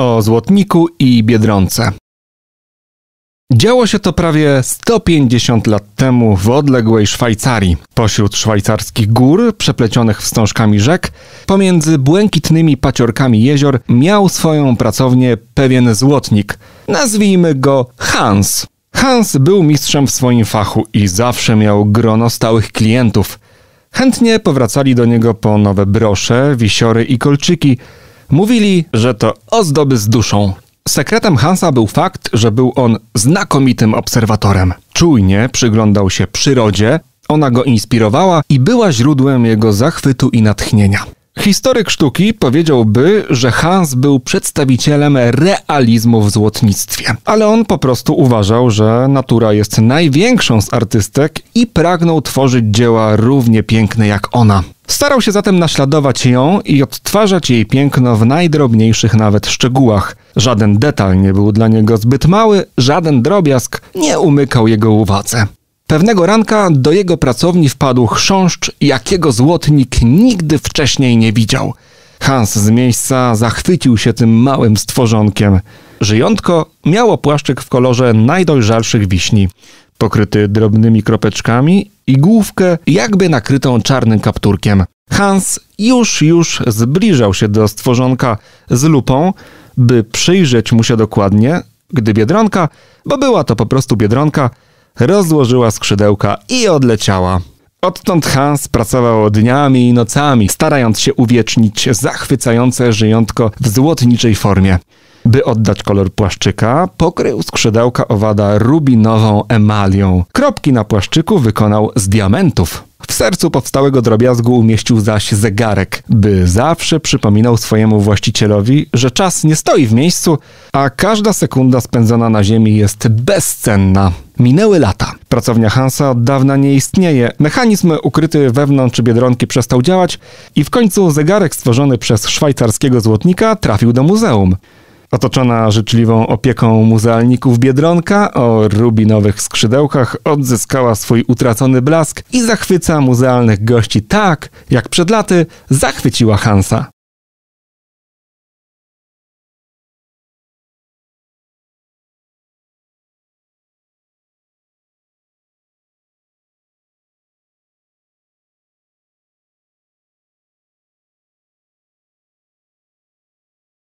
o Złotniku i Biedronce. Działo się to prawie 150 lat temu w odległej Szwajcarii, pośród szwajcarskich gór przeplecionych wstążkami rzek, pomiędzy błękitnymi paciorkami jezior miał swoją pracownię pewien złotnik. Nazwijmy go Hans. Hans był mistrzem w swoim fachu i zawsze miał grono stałych klientów. Chętnie powracali do niego po nowe brosze, wisiory i kolczyki, Mówili, że to ozdoby z duszą. Sekretem Hansa był fakt, że był on znakomitym obserwatorem. Czujnie przyglądał się przyrodzie, ona go inspirowała i była źródłem jego zachwytu i natchnienia. Historyk sztuki powiedziałby, że Hans był przedstawicielem realizmu w złotnictwie, ale on po prostu uważał, że natura jest największą z artystek i pragnął tworzyć dzieła równie piękne jak ona. Starał się zatem naśladować ją i odtwarzać jej piękno w najdrobniejszych nawet szczegółach. Żaden detal nie był dla niego zbyt mały, żaden drobiazg nie umykał jego uwadze. Pewnego ranka do jego pracowni wpadł chrząszcz, jakiego złotnik nigdy wcześniej nie widział. Hans z miejsca zachwycił się tym małym stworzonkiem. Żyjątko miało płaszczyk w kolorze najdojrzalszych wiśni pokryty drobnymi kropeczkami i główkę jakby nakrytą czarnym kapturkiem. Hans już, już zbliżał się do stworzonka z lupą, by przyjrzeć mu się dokładnie, gdy Biedronka, bo była to po prostu Biedronka, rozłożyła skrzydełka i odleciała. Odtąd Hans pracował dniami i nocami, starając się uwiecznić zachwycające żyjątko w złotniczej formie. By oddać kolor płaszczyka, pokrył skrzydełka owada rubinową emalią. Kropki na płaszczyku wykonał z diamentów. W sercu powstałego drobiazgu umieścił zaś zegarek, by zawsze przypominał swojemu właścicielowi, że czas nie stoi w miejscu, a każda sekunda spędzona na ziemi jest bezcenna. Minęły lata. Pracownia Hansa od dawna nie istnieje. Mechanizm ukryty wewnątrz biedronki przestał działać i w końcu zegarek stworzony przez szwajcarskiego złotnika trafił do muzeum. Otoczona życzliwą opieką muzealników Biedronka o rubinowych skrzydełkach odzyskała swój utracony blask i zachwyca muzealnych gości tak, jak przed laty zachwyciła Hansa.